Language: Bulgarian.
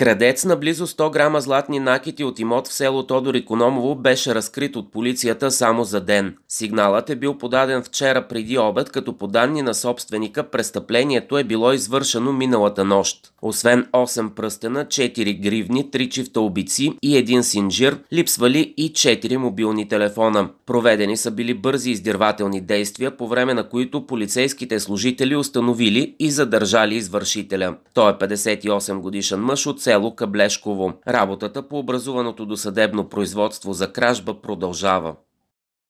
Крадец на близо 100 грама златни накити от имот в село Тодор Икономово беше разкрит от полицията само за ден. Сигналът е бил подаден вчера преди обед, като по данни на собственика престъплението е било извършено миналата нощ. Освен 8 пръстена, 4 гривни, 3 чифта обици и един синджир, липсвали и 4 мобилни телефона. Проведени са били бързи издирвателни действия, по време на които полицейските служители установили и задържали извършителя. Той е 58 годишен мъж от село Каблешково. Работата по образуваното досъдебно производство за кражба продължава.